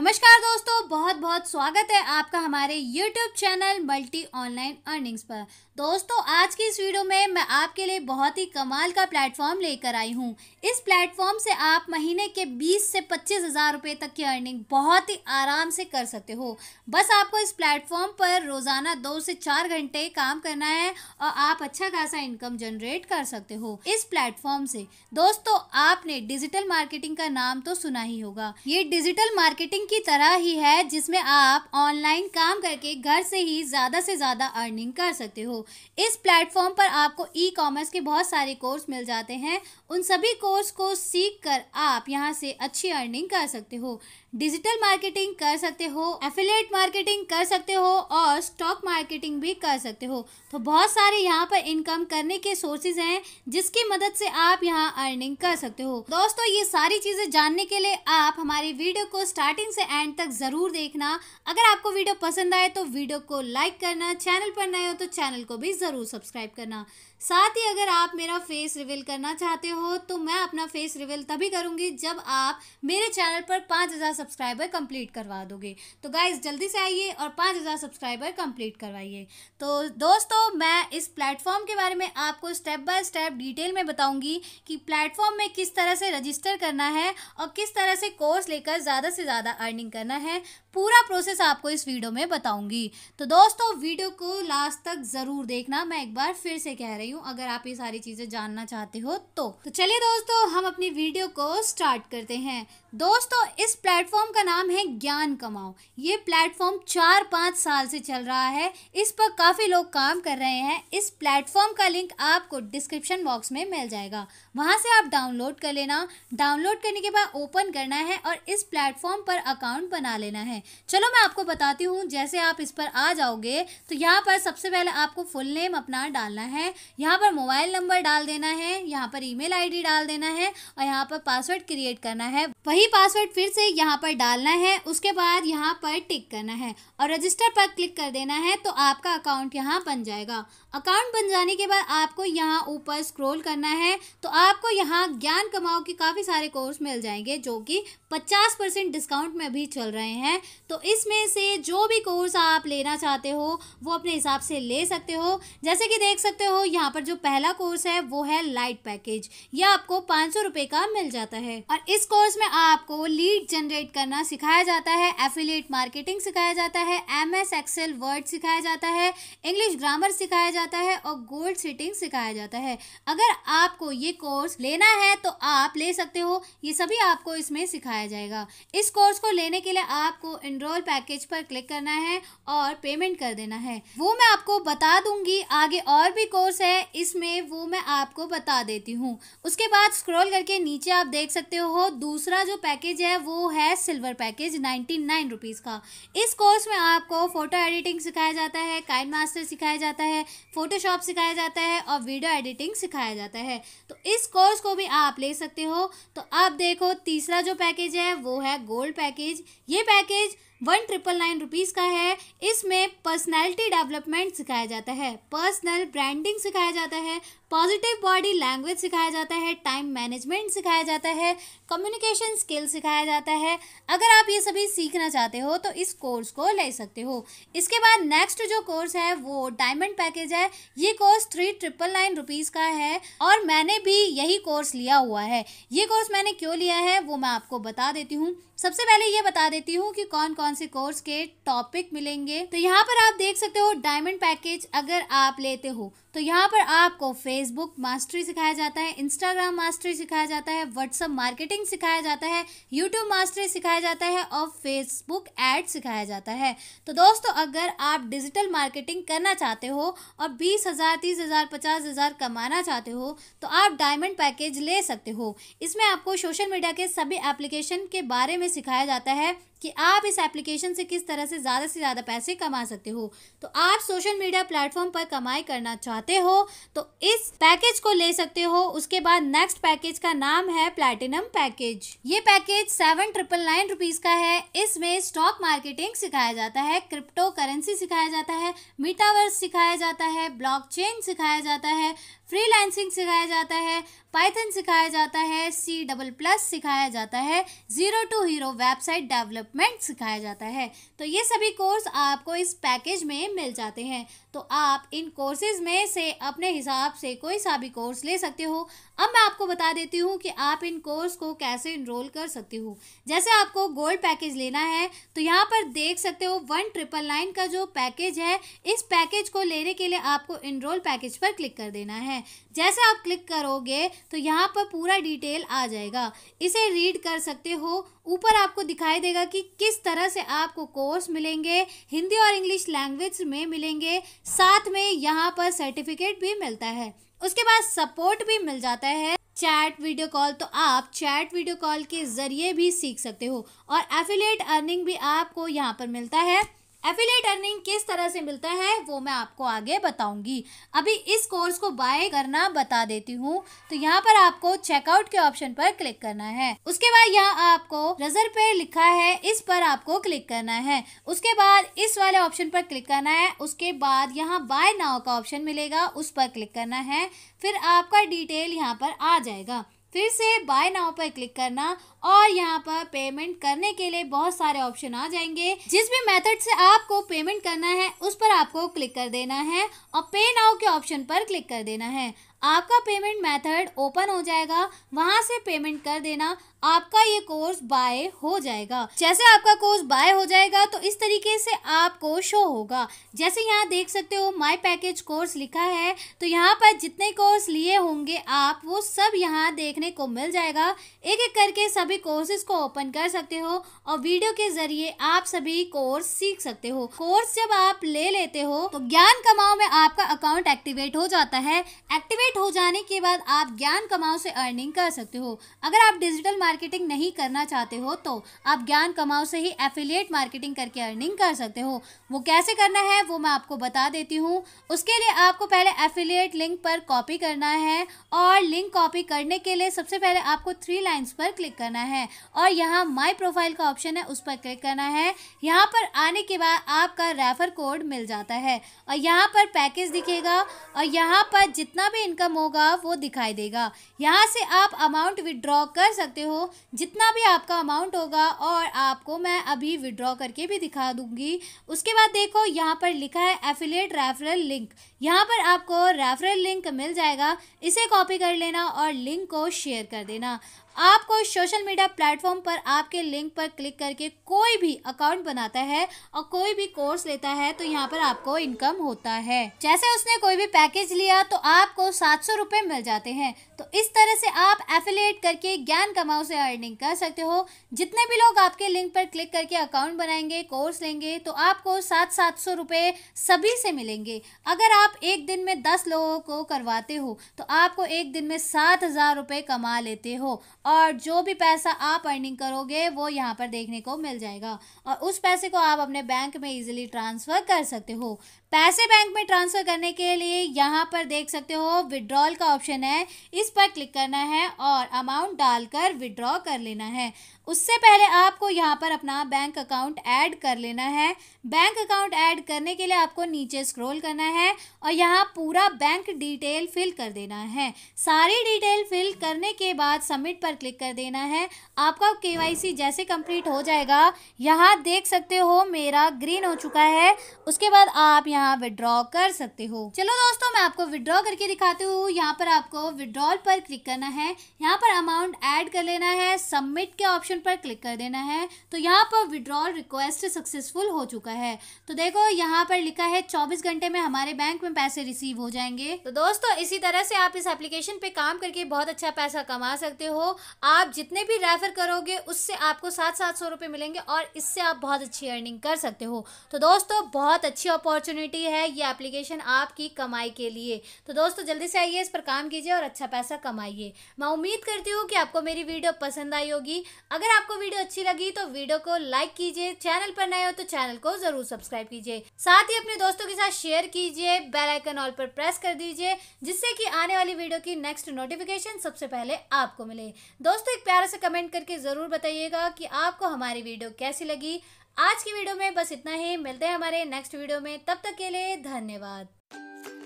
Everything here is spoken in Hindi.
नमस्कार दोस्तों बहुत बहुत स्वागत है आपका हमारे YouTube channel Multi Online Earnings पर दोस्तों आज की इस वीडियो में मैं आपके लिए बहुत ही कमाल का प्लेटफॉर्म लेकर आई हूँ इस प्लेटफॉर्म से आप महीने के 20 से पच्चीस हज़ार रुपये तक की अर्निंग बहुत ही आराम से कर सकते हो बस आपको इस प्लेटफॉर्म पर रोज़ाना दो से चार घंटे काम करना है और आप अच्छा खासा इनकम जनरेट कर सकते हो इस प्लेटफॉर्म से दोस्तों आपने डिजिटल मार्केटिंग का नाम तो सुना ही होगा ये डिजिटल मार्केटिंग की तरह ही है जिसमें आप ऑनलाइन काम करके घर से ही ज़्यादा से ज़्यादा अर्निंग कर सकते हो इस प्लेटफॉर्म पर आपको ई कॉमर्स के बहुत सारे कोर्स मिल जाते हैं उन सभी कोर्स को सीख कर आप यहाँ से अच्छी अर्निंग कर सकते हो डिजिटल मार्केटिंग कर सकते हो एफिलेट मार्केटिंग कर सकते हो और स्टॉक मार्केटिंग भी कर सकते हो तो बहुत सारे यहाँ पर इनकम करने के सोर्सेज हैं जिसकी मदद से आप यहाँ अर्निंग कर सकते हो दोस्तों ये सारी चीज़ें जानने के लिए आप हमारी वीडियो को स्टार्टिंग से एंड तक ज़रूर देखना अगर आपको वीडियो पसंद आए तो वीडियो को लाइक करना चैनल पर नए हो तो चैनल को भी ज़रूर सब्सक्राइब करना साथ ही अगर आप मेरा फेस रिवील करना चाहते हो तो मैं अपना फेस रिवील तभी करूँगी जब आप मेरे चैनल पर पाँच हज़ार सब्सक्राइबर कंप्लीट करवा दोगे तो गाइज जल्दी से आइए और पाँच हज़ार सब्सक्राइबर कंप्लीट करवाइए तो दोस्तों मैं इस प्लेटफॉर्म के बारे में आपको स्टेप बाय स्टेप डिटेल में बताऊँगी कि प्लेटफॉर्म में किस तरह से रजिस्टर करना है और किस तरह से कोर्स लेकर ज़्यादा से ज़्यादा अर्निंग करना है पूरा प्रोसेस आपको इस वीडियो में बताऊँगी तो दोस्तों वीडियो को लास्ट तक ज़रूर देखना मैं एक बार फिर से कह रही रही हूँ अगर आप ये सारी चीज़ें जानना चाहते हो तो, तो चलिए दोस्तों हम अपनी वीडियो को स्टार्ट करते हैं दोस्तों इस प्लेटफॉर्म का नाम है ज्ञान कमाओ ये प्लेटफॉर्म चार पाँच साल से चल रहा है इस पर काफ़ी लोग काम कर रहे हैं इस प्लेटफॉर्म का लिंक आपको डिस्क्रिप्शन बॉक्स में मिल जाएगा वहाँ से आप डाउनलोड कर लेना डाउनलोड करने के बाद ओपन करना है और इस प्लेटफॉर्म पर अकाउंट बना लेना है चलो मैं आपको बताती हूँ जैसे आप इस पर आ जाओगे तो यहाँ पर सबसे पहले आपको फुल नेम अपना डालना है यहाँ पर मोबाइल नंबर डाल देना है यहाँ पर ई मेल डाल देना है और यहाँ पर पासवर्ड क्रिएट करना है वही वही पासवर्ड फिर से यहाँ पर डालना है उसके बाद यहाँ पर टिक करना है और रजिस्टर पर क्लिक कर देना है तो आपका अकाउंट यहाँ बन जाएगा अकाउंट बन जाने के बाद आपको यहाँ ऊपर स्क्रॉल करना है तो आपको यहाँ ज्ञान कमाओ के काफ़ी सारे कोर्स मिल जाएंगे जो कि 50 परसेंट डिस्काउंट में भी चल रहे हैं तो इसमें से जो भी कोर्स आप लेना चाहते हो वो अपने हिसाब से ले सकते हो जैसे कि देख सकते हो यहाँ पर जो पहला कोर्स है वो है लाइट पैकेज यह आपको पाँच सौ का मिल जाता है और इस कोर्स में आप आपको लीड जनरेट करना सिखाया जाता है एफिलेट मार्केटिंग सिखाया जाता है एम एस एक्सेल वर्ड सिखाया जाता है इंग्लिश ग्रामर सिखाया जाता है और गोल्ड सेटिंग सिखाया जाता है अगर आपको ये कोर्स लेना है तो आप ले सकते हो ये सभी आपको इसमें सिखाया जाएगा इस कोर्स को लेने के लिए आपको इनरोल पैकेज पर क्लिक करना है और पेमेंट कर देना है वो मैं आपको बता दूंगी आगे और भी कोर्स है इसमें वो मैं आपको बता देती हूँ उसके बाद स्क्रॉल करके नीचे आप देख सकते हो दूसरा जो पैकेज है वो है silver package ninety nine rupees का इस कोर्स में आपको फ़ोटो एडिटिंग सिखाया जाता है काइन मास्टर सिखाया जाता है फ़ोटोशॉप सिखाया जाता है और वीडियो एडिटिंग सिखाया जाता है तो इस कोर्स को भी आप ले सकते हो तो आप देखो तीसरा जो पैकेज है वो है गोल्ड पैकेज ये package one triple nine rupees का है इसमें पर्सनैलिटी डेवलपमेंट सिखाया जाता है पर्सनल ब्रांडिंग सिखाया जाता है पॉजिटिव बॉडी लैंग्वेज सिखाया जाता है टाइम मैनेजमेंट सिखाया जाता है कम्युनिकेशन स्किल सिखाया जाता है अगर आप ये सभी सीखना चाहते हो तो इस कोर्स को ले सकते हो इसके बाद नेक्स्ट जो कोर्स है वो डायमंड पैकेज है ये course three triple nine rupees का है और मैंने भी यही कोर्स लिया हुआ है ये कोर्स मैंने क्यों लिया है वो मैं आपको बता देती हूँ सबसे पहले ये बता देती हूँ कि कौन कौन कौन से कोर्स के टॉपिक मिलेंगे तो यहाँ पर आप देख सकते हो डायमंड पैकेज अगर आप लेते हो तो यहाँ पर आपको फेसबुक मास्टरी सिखाया जाता है इंस्टाग्राम मास्टरी सिखाया जाता है व्हाट्सअप मार्केटिंग सिखाया जाता है यूट्यूब मास्टरी सिखाया जाता है और फेसबुक एड सिखाया जाता है तो दोस्तों अगर आप डिजिटल मार्केटिंग करना चाहते हो और बीस हज़ार तीस हज़ार पचास हज़ार कमाना चाहते हो तो आप डायमंड पैकेज ले सकते हो इसमें आपको सोशल मीडिया के सभी एप्लीकेशन के बारे में सिखाया जाता है कि आप इस एप्लीकेशन से किस तरह से ज़्यादा से ज़्यादा पैसे कमा सकते हो तो आप सोशल मीडिया प्लेटफॉर्म पर कमाई करना चाहते हो तो इस पैकेज को ले सकते हो उसके बाद नेक्स्ट पैकेज का नाम है प्लेटिनम पैकेज ये package seven triple nine rupees का है इसमें स्टॉक मार्केटिंग सिखाया जाता है क्रिप्टो करेंसी सिखाया जाता है मीटावर्स सिखाया जाता है ब्लॉक सिखाया जाता है फ्रीलांसिंग सिखाया जाता है पाइथन सिखाया जाता है सी डबल प्लस सिखाया जाता है zero to hero website development सिखाया जाता है तो ये सभी कोर्स आपको इस पैकेज में मिल जाते हैं तो आप इन कोर्सेज में से अपने हिसाब से कोई सा भी कोर्स ले सकते हो अब मैं आपको बता देती हूँ कि आप इन कोर्स को कैसे इनरोल कर सकती हूँ जैसे आपको गोल्ड पैकेज लेना है तो यहाँ पर देख सकते हो वन ट्रिपल नाइन का जो पैकेज है इस पैकेज को लेने के लिए आपको इनरोल पैकेज पर क्लिक कर देना है जैसे आप क्लिक करोगे तो यहाँ पर पूरा डिटेल आ जाएगा इसे रीड कर सकते हो ऊपर आपको दिखाई देगा कि किस तरह से आपको कोर्स मिलेंगे हिंदी और इंग्लिश लैंग्वेज में मिलेंगे साथ में यहाँ पर सर्टिफिकेट भी मिलता है उसके बाद सपोर्ट भी मिल जाता है चैट वीडियो कॉल तो आप चैट वीडियो कॉल के ज़रिए भी सीख सकते हो और एफिलेट अर्निंग भी आपको यहाँ पर मिलता है एफिलेट अर्निंग किस तरह से मिलता है वो मैं आपको आगे बताऊंगी अभी इस कोर्स को बाय करना बता देती हूँ तो यहाँ पर आपको चेकआउट के ऑप्शन पर क्लिक करना है उसके बाद यहाँ आपको रजर पे लिखा है इस पर आपको क्लिक करना है उसके बाद इस वाले ऑप्शन पर क्लिक करना है उसके बाद यहाँ बाय नाव का ऑप्शन मिलेगा उस पर क्लिक करना है फिर आपका डिटेल यहाँ पर आ जाएगा फिर से बाय नाउ पर क्लिक करना और यहाँ पर पेमेंट करने के लिए बहुत सारे ऑप्शन आ जाएंगे जिस भी मेथड से आपको पेमेंट करना है उस पर आपको क्लिक कर देना है और पे नाउ के ऑप्शन पर क्लिक कर देना है आपका पेमेंट मेथड ओपन हो जाएगा वहाँ से पेमेंट कर देना आपका ये कोर्स बाय हो जाएगा जैसे आपका कोर्स बाय हो जाएगा तो इस तरीके से आपको शो होगा जैसे यहाँ देख सकते हो माय पैकेज कोर्स लिखा है तो यहाँ पर जितने कोर्स लिए होंगे आप वो सब यहाँ देखने को मिल जाएगा एक एक करके सभी कोर्सेज को ओपन कर सकते हो और वीडियो के जरिए आप सभी कोर्स सीख सकते हो कोर्स जब आप ले लेते हो तो ज्ञान कमाओ में आपका अकाउंट एक्टिवेट हो जाता है एक्टिवेट हो जाने के बाद आप ज्ञान कमाओ से अर्निंग कर सकते हो अगर आप डिजिटल मार्केटिंग नहीं करना चाहते हो तो आप ज्ञान कमाओ से ही एफिलिएट मार्केटिंग करके अर्निंग कर सकते हो वो कैसे करना है वो मैं आपको बता देती हूँ उसके लिए आपको पहले एफिलिएट लिंक पर कॉपी करना है और लिंक कॉपी करने के लिए सबसे पहले आपको थ्री लाइन्स पर क्लिक करना है और यहाँ माई प्रोफाइल का ऑप्शन है उस पर क्लिक करना है यहाँ पर आने के बाद आपका रेफर कोड मिल जाता है और यहाँ पर पैकेज दिखेगा और यहाँ पर जितना भी इनकम होगा वो दिखाई देगा यहाँ से आप अमाउंट विदड्रॉ कर सकते हो जितना भी आपका अमाउंट होगा और आपको मैं अभी विड्रॉ करके भी दिखा दूंगी उसके बाद देखो यहाँ पर लिखा है एफिलेट रेफरल लिंक यहाँ पर आपको रेफरल लिंक मिल जाएगा इसे कॉपी कर लेना और लिंक को शेयर कर देना आपको सोशल मीडिया प्लेटफॉर्म पर आपके लिंक पर क्लिक करके कोई भी अकाउंट बनाता है और कोई भी कोर्स लेता है तो यहाँ पर आपको इनकम होता है जैसे उसने कोई भी पैकेज लिया तो आपको सात सौ रुपये मिल जाते हैं तो इस तरह से आप एफिलेट करके ज्ञान कमाओ से अर्निंग कर सकते हो जितने भी लोग आपके लिंक पर क्लिक करके अकाउंट बनाएंगे कोर्स लेंगे तो आपको सात सात सौ रुपए सभी से मिलेंगे अगर आप एक दिन में दस लोगों को करवाते हो तो आपको एक दिन में सात हज़ार रुपए कमा लेते हो और जो भी पैसा आप अर्निंग करोगे वो यहाँ पर देखने को मिल जाएगा और उस पैसे को आप अपने बैंक में इजीली ट्रांसफ़र कर सकते हो पैसे बैंक में ट्रांसफ़र करने के लिए यहाँ पर देख सकते हो विड्रॉल का ऑप्शन है इस पर क्लिक करना है और अमाउंट डालकर विड्रॉ कर लेना है उससे पहले आपको यहाँ पर अपना बैंक अकाउंट ऐड कर लेना है बैंक अकाउंट ऐड करने के लिए आपको नीचे स्क्रॉल करना है और यहाँ पूरा बैंक डिटेल फिल कर देना है सारी डिटेल फिल करने के बाद सबमिट पर क्लिक कर देना है आपका के जैसे कंप्लीट हो जाएगा यहाँ देख सकते हो मेरा ग्रीन हो चुका है उसके बाद आप यहाँ यहाँ विड्रॉ कर सकते हो चलो दोस्तों मैं आपको विड्रॉ करके दिखाती हूँ यहाँ पर आपको विड्रॉल पर क्लिक करना है यहाँ पर अमाउंट ऐड कर लेना है सबमिट के ऑप्शन पर क्लिक कर देना है तो यहाँ पर विड्रॉल रिक्वेस्ट सक्सेसफुल हो चुका है तो देखो यहाँ पर लिखा है चौबीस घंटे में हमारे बैंक में पैसे रिसीव हो जाएंगे तो दोस्तों इसी तरह से आप इस एप्लीकेशन पे काम करके बहुत अच्छा पैसा कमा सकते हो आप जितने भी रेफर करोगे उससे आपको सात सात सौ रुपए मिलेंगे और इससे आप बहुत अच्छी अर्निंग कर सकते हो तो दोस्तों बहुत अच्छी अपॉर्चुनिटी अपॉर्चुनिटी है ये एप्लीकेशन आपकी कमाई के लिए तो दोस्तों जल्दी से आइए इस पर काम कीजिए और अच्छा पैसा कमाइए मैं उम्मीद करती हूँ कि आपको मेरी वीडियो पसंद आई होगी अगर आपको वीडियो अच्छी लगी तो वीडियो को लाइक कीजिए चैनल पर नए हो तो चैनल को जरूर सब्सक्राइब कीजिए साथ ही अपने दोस्तों के साथ शेयर कीजिए बेल आइकन ऑल पर प्रेस कर दीजिए जिससे कि आने वाली वीडियो की नेक्स्ट नोटिफिकेशन सबसे पहले आपको मिले दोस्तों एक प्यारा से कमेंट करके ज़रूर बताइएगा कि आपको हमारी वीडियो कैसी लगी आज की वीडियो में बस इतना ही मिलते हैं हमारे नेक्स्ट वीडियो में तब तक के लिए धन्यवाद